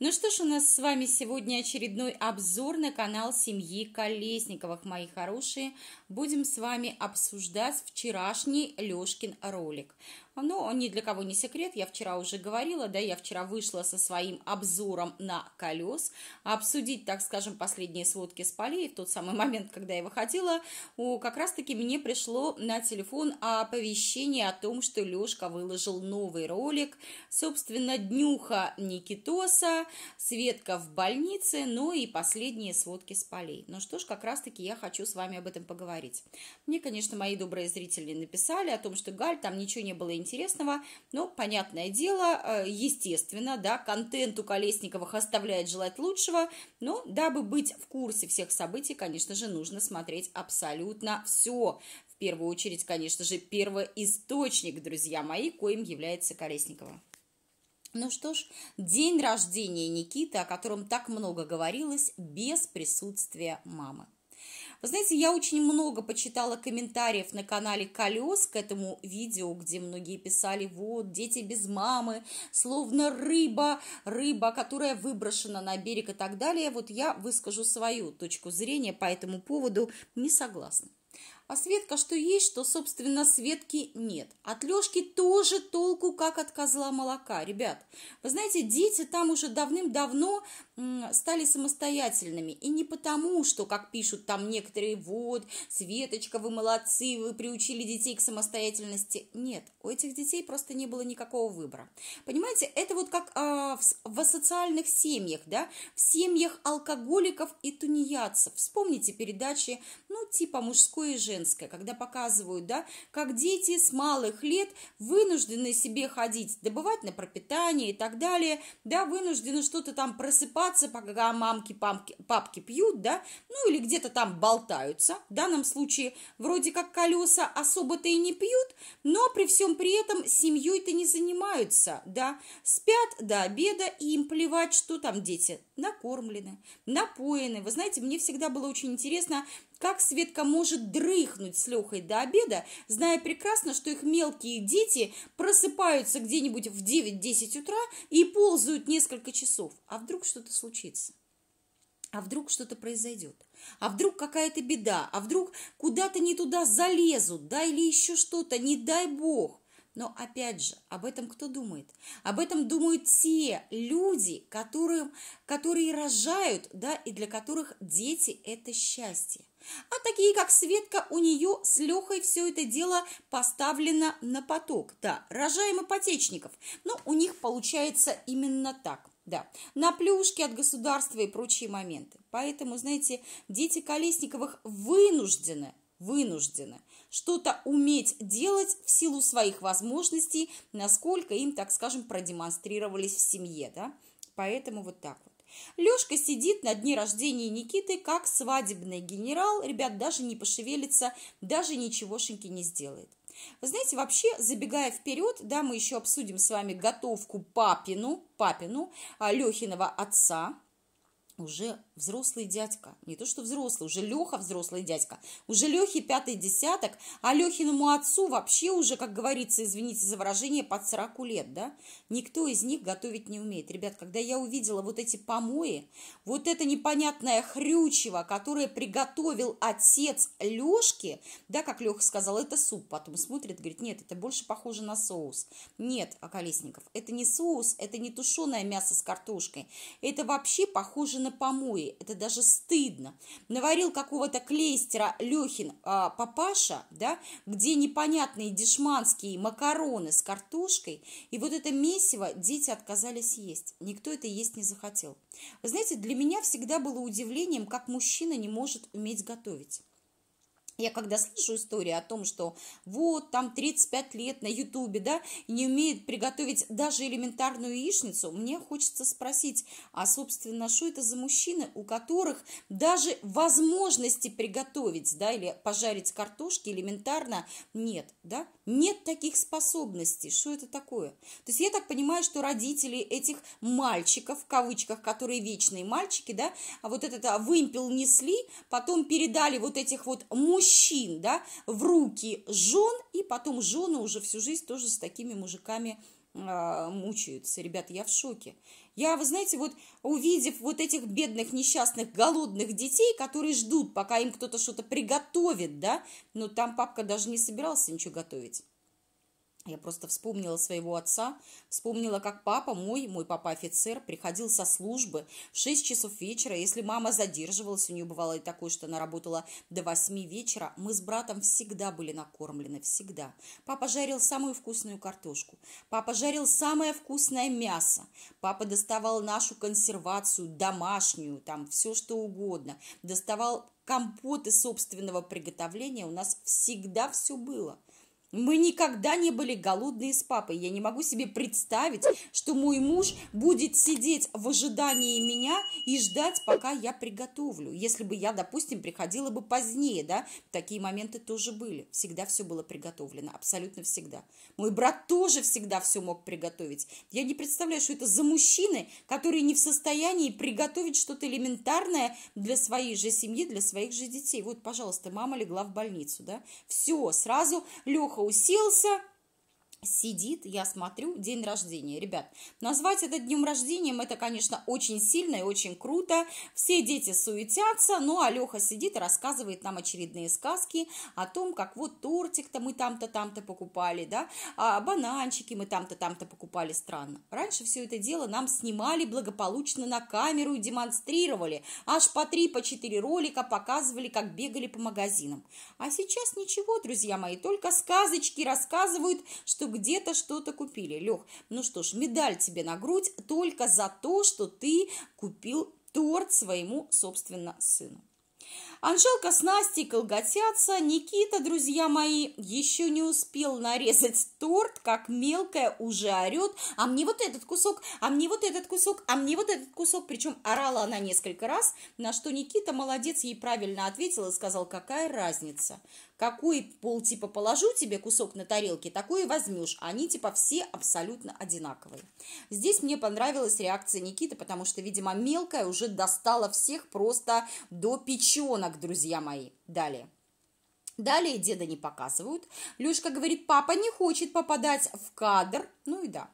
Ну что ж, у нас с вами сегодня очередной обзор на канал семьи Колесниковых, мои хорошие. Будем с вами обсуждать вчерашний Лешкин ролик. Но ну, ни для кого не секрет, я вчера уже говорила, да, я вчера вышла со своим обзором на колес, обсудить, так скажем, последние сводки с полей, в тот самый момент, когда я выходила, как раз-таки мне пришло на телефон оповещение о том, что Лешка выложил новый ролик, собственно, днюха Никитос, леса, Светка в больнице, ну и последние сводки с полей. Ну что ж, как раз-таки я хочу с вами об этом поговорить. Мне, конечно, мои добрые зрители написали о том, что Галь, там ничего не было интересного, но, понятное дело, э, естественно, да, контент у Колесниковых оставляет желать лучшего, но дабы быть в курсе всех событий, конечно же, нужно смотреть абсолютно все. В первую очередь, конечно же, первый источник, друзья мои, коим является Колесникова. Ну что ж, день рождения Никиты, о котором так много говорилось, без присутствия мамы. Вы знаете, я очень много почитала комментариев на канале «Колес» к этому видео, где многие писали, вот, дети без мамы, словно рыба, рыба, которая выброшена на берег и так далее. Вот я выскажу свою точку зрения по этому поводу, не согласна. А Светка что есть, что, собственно, Светки нет. От Лешки тоже толку, как от козла молока. Ребят, вы знаете, дети там уже давным-давно стали самостоятельными. И не потому, что, как пишут там некоторые, вот, Светочка, вы молодцы, вы приучили детей к самостоятельности. Нет, у этих детей просто не было никакого выбора. Понимаете, это вот как а, в, в социальных семьях, да, в семьях алкоголиков и тунеядцев. Вспомните передачи, ну, типа мужское и женское, когда показывают, да, как дети с малых лет вынуждены себе ходить, добывать на пропитание и так далее, да, вынуждены что-то там просыпать общаться, пока мамки, папки, папки пьют, да, ну или где-то там болтаются. В данном случае вроде как колеса особо-то и не пьют, но при всем при этом семьей-то не занимаются, да, спят до обеда, и им плевать, что там дети накормлены, напоены. Вы знаете, мне всегда было очень интересно как Светка может дрыхнуть с Лехой до обеда, зная прекрасно, что их мелкие дети просыпаются где-нибудь в 9-10 утра и ползают несколько часов? А вдруг что-то случится? А вдруг что-то произойдет? А вдруг какая-то беда? А вдруг куда-то не туда залезут? Да, или еще что-то? Не дай бог! Но опять же, об этом кто думает? Об этом думают те люди, которые, которые рожают, да, и для которых дети – это счастье. А такие, как Светка, у нее с Лехой все это дело поставлено на поток. Да, рожаем ипотечников, но у них получается именно так. Да, на плюшки от государства и прочие моменты. Поэтому, знаете, дети Колесниковых вынуждены, вынуждены – что-то уметь делать в силу своих возможностей, насколько им, так скажем, продемонстрировались в семье, да, поэтому вот так вот. Лешка сидит на дне рождения Никиты, как свадебный генерал. Ребят, даже не пошевелится, даже ничегошеньки не сделает. Вы знаете, вообще, забегая вперед, да, мы еще обсудим с вами готовку папину, папину, а, Лехиного отца, уже взрослый дядька, не то что взрослый, уже Леха взрослый дядька, уже Лехе пятый десяток, а Лехиному отцу вообще уже, как говорится, извините за выражение, под 40 лет, да? Никто из них готовить не умеет. Ребят, когда я увидела вот эти помои, вот это непонятное хрючево, которое приготовил отец Лешки, да, как Леха сказал, это суп, потом смотрит, говорит, нет, это больше похоже на соус. Нет, Околесников, это не соус, это не тушеное мясо с картошкой, это вообще похоже на на помое, это даже стыдно. Наварил какого-то клейстера Лехин а, папаша, да, где непонятные дешманские макароны с картошкой, и вот это месиво дети отказались есть, никто это есть не захотел. Вы знаете, для меня всегда было удивлением, как мужчина не может уметь готовить. Я когда слышу историю о том, что вот там 35 лет на Ютубе, да, и не умеет приготовить даже элементарную яичницу, мне хочется спросить, а, собственно, что это за мужчины, у которых даже возможности приготовить, да, или пожарить картошки элементарно нет, да, нет таких способностей, что это такое? То есть я так понимаю, что родители этих мальчиков, в кавычках, которые вечные мальчики, да, а вот этот а, вымпел несли, потом передали вот этих вот мужчин, мужчин, да, в руки жен, и потом жены уже всю жизнь тоже с такими мужиками а, мучаются. Ребята, я в шоке. Я, вы знаете, вот увидев вот этих бедных, несчастных, голодных детей, которые ждут, пока им кто-то что-то приготовит, да, но там папка даже не собирался ничего готовить. Я просто вспомнила своего отца, вспомнила, как папа мой, мой папа-офицер, приходил со службы в 6 часов вечера. Если мама задерживалась, у нее бывало и такое, что она работала до 8 вечера, мы с братом всегда были накормлены, всегда. Папа жарил самую вкусную картошку, папа жарил самое вкусное мясо, папа доставал нашу консервацию домашнюю, там все что угодно, доставал компоты собственного приготовления, у нас всегда все было – мы никогда не были голодные с папой. Я не могу себе представить, что мой муж будет сидеть в ожидании меня и ждать, пока я приготовлю. Если бы я, допустим, приходила бы позднее, да, такие моменты тоже были. Всегда все было приготовлено, абсолютно всегда. Мой брат тоже всегда все мог приготовить. Я не представляю, что это за мужчины, которые не в состоянии приготовить что-то элементарное для своей же семьи, для своих же детей. Вот, пожалуйста, мама легла в больницу, да. Все, сразу Леха плохо уселся сидит, я смотрю, день рождения. Ребят, назвать это днем рождения это, конечно, очень сильно и очень круто. Все дети суетятся, но Алёха сидит и рассказывает нам очередные сказки о том, как вот тортик-то мы там-то, там-то покупали, да, а бананчики мы там-то, там-то покупали, странно. Раньше все это дело нам снимали благополучно на камеру и демонстрировали. Аж по три, по четыре ролика показывали, как бегали по магазинам. А сейчас ничего, друзья мои, только сказочки рассказывают, что где-то что-то купили. Лех, ну что ж, медаль тебе на грудь только за то, что ты купил торт своему, собственно, сыну. Анжелка с Настей колготятся, Никита, друзья мои, еще не успел нарезать торт, как мелкая уже орет, а мне вот этот кусок, а мне вот этот кусок, а мне вот этот кусок, причем орала она несколько раз, на что Никита, молодец, ей правильно ответил и сказал, какая разница, какой пол типа положу тебе кусок на тарелке, такой и возьмешь, они типа все абсолютно одинаковые. Здесь мне понравилась реакция Никиты, потому что, видимо, мелкая уже достала всех просто до печенок, ребенок, друзья мои. Далее. Далее деда не показывают. Лешка говорит, папа не хочет попадать в кадр. Ну и да.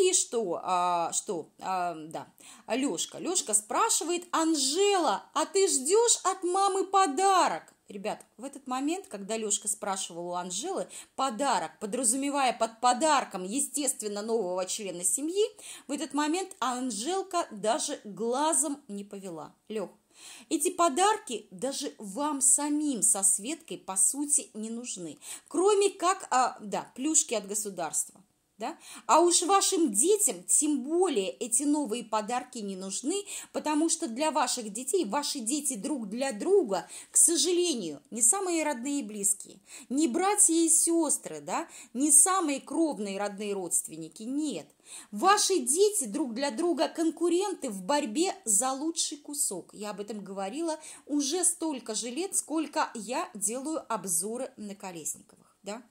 И что, а, что, а, да, Лешка, Лешка спрашивает, Анжела, а ты ждешь от мамы подарок? Ребят, в этот момент, когда Лешка спрашивал у Анжелы подарок, подразумевая под подарком, естественно, нового члена семьи, в этот момент Анжелка даже глазом не повела. Лех, эти подарки даже вам самим со Светкой, по сути, не нужны. Кроме как, а, да, плюшки от государства да? А уж вашим детям тем более эти новые подарки не нужны, потому что для ваших детей, ваши дети друг для друга, к сожалению, не самые родные и близкие, не братья и сестры, да, не самые кровные родные родственники, нет. Ваши дети друг для друга конкуренты в борьбе за лучший кусок. Я об этом говорила уже столько же лет, сколько я делаю обзоры на Колесниковых, да?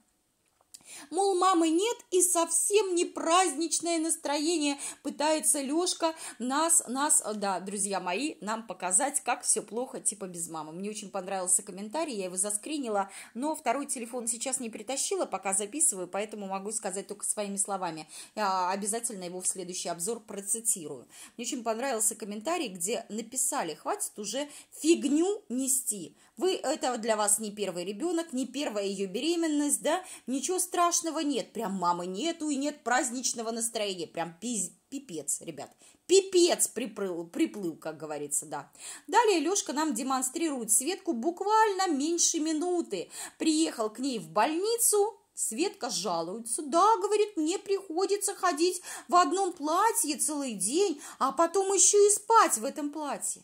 Мол, мамы нет и совсем не праздничное настроение. Пытается Лешка нас, нас, да, друзья мои, нам показать, как все плохо, типа без мамы. Мне очень понравился комментарий, я его заскринила, но второй телефон сейчас не притащила, пока записываю, поэтому могу сказать только своими словами. Я обязательно его в следующий обзор процитирую. Мне очень понравился комментарий, где написали, хватит уже фигню нести. Вы, это для вас не первый ребенок, не первая ее беременность, да, ничего страшного нет, прям мамы нету и нет праздничного настроения, прям пиз, пипец, ребят, пипец приплыл, приплыл, как говорится, да. Далее Лешка нам демонстрирует Светку буквально меньше минуты. Приехал к ней в больницу, Светка жалуется. Да, говорит, мне приходится ходить в одном платье целый день, а потом еще и спать в этом платье.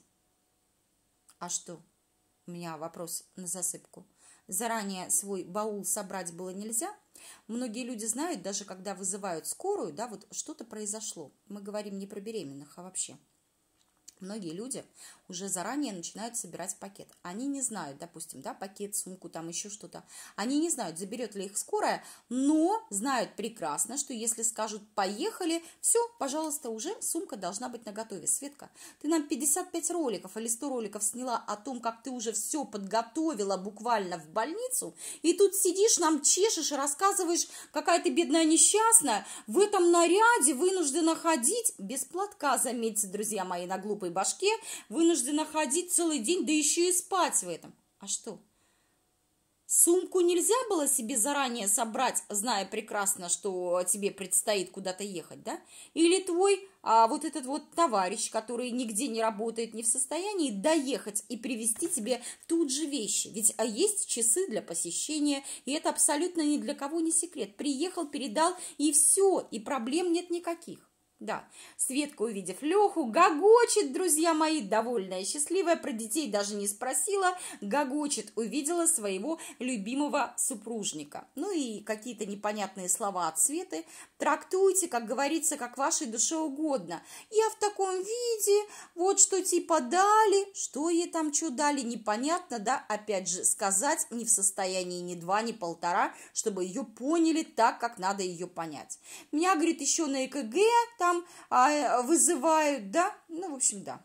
А что? у меня вопрос на засыпку. Заранее свой баул собрать было нельзя. Многие люди знают, даже когда вызывают скорую, да, вот что-то произошло. Мы говорим не про беременных, а вообще – Многие люди уже заранее начинают собирать пакет. Они не знают, допустим, да, пакет, сумку, там еще что-то. Они не знают, заберет ли их скорая, но знают прекрасно, что если скажут «поехали», все, пожалуйста, уже сумка должна быть на готове Светка, ты нам 55 роликов или 100 роликов сняла о том, как ты уже все подготовила буквально в больницу, и тут сидишь, нам чешешь и рассказываешь, какая ты бедная несчастная, в этом наряде вынуждена ходить без платка, заметьте, друзья мои, на глупый голой башке вынуждена ходить целый день, да еще и спать в этом. А что? Сумку нельзя было себе заранее собрать, зная прекрасно, что тебе предстоит куда-то ехать, да? Или твой, а вот этот вот товарищ, который нигде не работает, не в состоянии доехать и привезти тебе тут же вещи. Ведь а есть часы для посещения, и это абсолютно ни для кого не секрет. Приехал, передал, и все, и проблем нет никаких. Да, Светка, увидев Леху, гогочет, друзья мои, довольная, счастливая, про детей даже не спросила, гогочет, увидела своего любимого супружника. Ну и какие-то непонятные слова от Светы. Трактуйте, как говорится, как вашей душе угодно. Я в таком виде, вот что типа дали, что ей там что дали, непонятно, да, опять же, сказать не в состоянии ни два, ни полтора, чтобы ее поняли так, как надо ее понять. Меня, говорит, еще на ЭКГ там там а, вызывают, да, ну, в общем, да.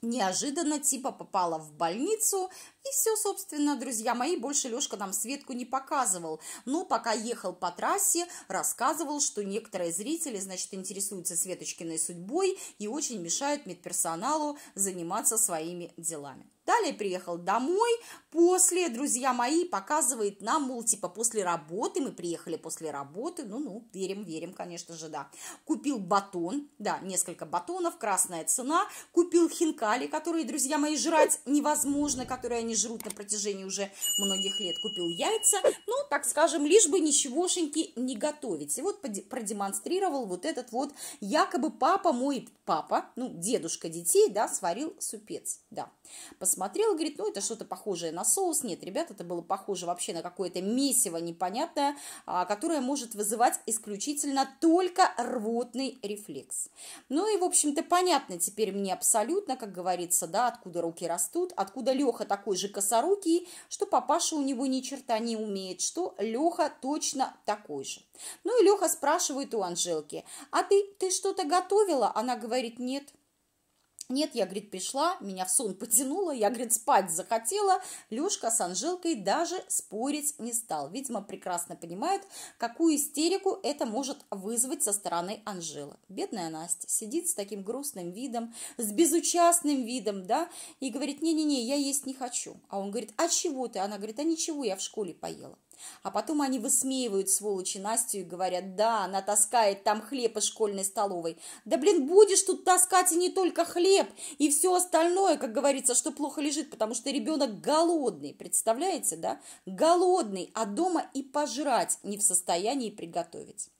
Неожиданно типа попала в больницу, и все, собственно, друзья мои, больше Лешка нам Светку не показывал. Но пока ехал по трассе, рассказывал, что некоторые зрители, значит, интересуются Светочкиной судьбой и очень мешают медперсоналу заниматься своими делами. Далее приехал домой, после, друзья мои, показывает нам, мол, типа, после работы, мы приехали после работы, ну-ну, верим, верим, конечно же, да. Купил батон, да, несколько батонов, красная цена, купил хинкали, которые, друзья мои, жрать невозможно, которые они жрут на протяжении уже многих лет, купил яйца, ну, так скажем, лишь бы ничегошеньки не готовить. И вот продемонстрировал вот этот вот, якобы папа, мой папа, ну, дедушка детей, да, сварил супец, да. Посмотрите смотрела, говорит, ну это что-то похожее на соус. Нет, ребят, это было похоже вообще на какое-то месиво непонятное, а, которое может вызывать исключительно только рвотный рефлекс. Ну и, в общем-то, понятно теперь мне абсолютно, как говорится, да, откуда руки растут, откуда Леха такой же косорукий, что папаша у него ни черта не умеет, что Леха точно такой же. Ну и Леха спрашивает у Анжелки, а ты, ты что-то готовила? Она говорит, нет. Нет, я, говорит, пришла, меня в сон потянуло, я, говорит, спать захотела. Лешка с Анжелкой даже спорить не стал. Видимо, прекрасно понимают, какую истерику это может вызвать со стороны Анжелы. Бедная Настя сидит с таким грустным видом, с безучастным видом, да, и говорит, не-не-не, я есть не хочу. А он говорит, а чего ты? Она говорит, а ничего, я в школе поела. А потом они высмеивают сволочи Настю и говорят, да, она таскает там хлеб из школьной столовой. Да, блин, будешь тут таскать и не только хлеб, и все остальное, как говорится, что плохо лежит, потому что ребенок голодный, представляете, да? Голодный, а дома и пожрать не в состоянии приготовить.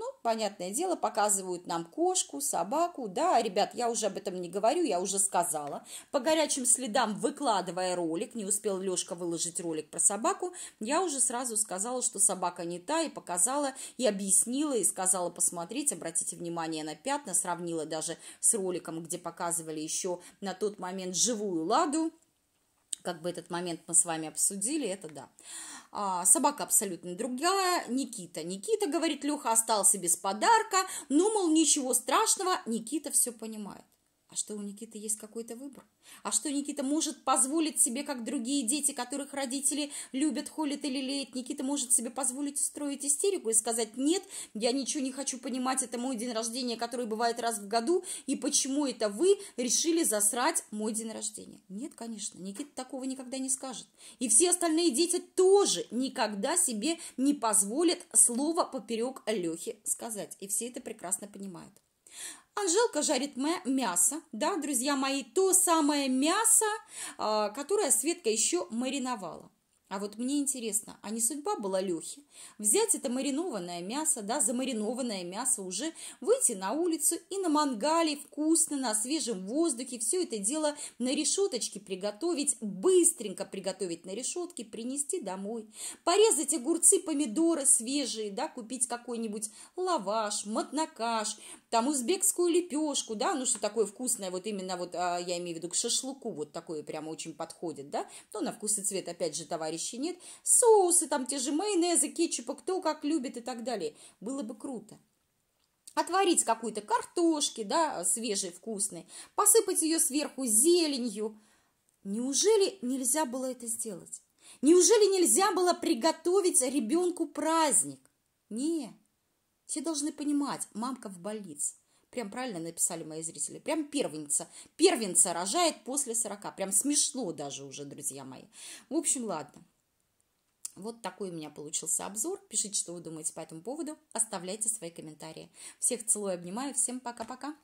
Ну, понятное дело, показывают нам кошку, собаку. Да, ребят, я уже об этом не говорю, я уже сказала. По горячим следам, выкладывая ролик, не успел Лешка выложить ролик про собаку, я уже сразу сказала, что собака не та, и показала, и объяснила, и сказала посмотреть, обратите внимание на пятна, сравнила даже с роликом, где показывали еще на тот момент живую ладу, как бы этот момент мы с вами обсудили, это да. А, собака абсолютно другая, Никита. Никита, говорит Леха, остался без подарка, но, ну, мол, ничего страшного, Никита все понимает. А что, у Никиты есть какой-то выбор? А что Никита может позволить себе, как другие дети, которых родители любят, холят или леют? Никита может себе позволить устроить истерику и сказать, нет, я ничего не хочу понимать, это мой день рождения, который бывает раз в году, и почему это вы решили засрать мой день рождения? Нет, конечно, Никита такого никогда не скажет. И все остальные дети тоже никогда себе не позволят слово поперек Лехи сказать. И все это прекрасно понимают. Анжелка жарит мясо, да, друзья мои, то самое мясо, а, которое Светка еще мариновала. А вот мне интересно, а не судьба была Лехи? Взять это маринованное мясо, да, замаринованное мясо уже, выйти на улицу и на мангале вкусно, на свежем воздухе, все это дело на решеточке приготовить, быстренько приготовить на решетке, принести домой. Порезать огурцы, помидоры свежие, да, купить какой-нибудь лаваш, матнакаш, там узбекскую лепешку, да, ну что такое вкусное, вот именно вот, а, я имею в виду к шашлыку, вот такое прямо очень подходит, да, но ну, на вкус и цвет, опять же, товарищ еще нет, соусы, там те же майонезы, кетчупа, кто как любит и так далее. Было бы круто отварить какой-то картошки, да, свежей, вкусной, посыпать ее сверху зеленью. Неужели нельзя было это сделать? Неужели нельзя было приготовить ребенку праздник? Не, все должны понимать, мамка в больнице. Прям правильно написали мои зрители. Прям первенца. Первенца рожает после 40. Прям смешно даже уже, друзья мои. В общем, ладно. Вот такой у меня получился обзор. Пишите, что вы думаете по этому поводу. Оставляйте свои комментарии. Всех целую, обнимаю. Всем пока-пока.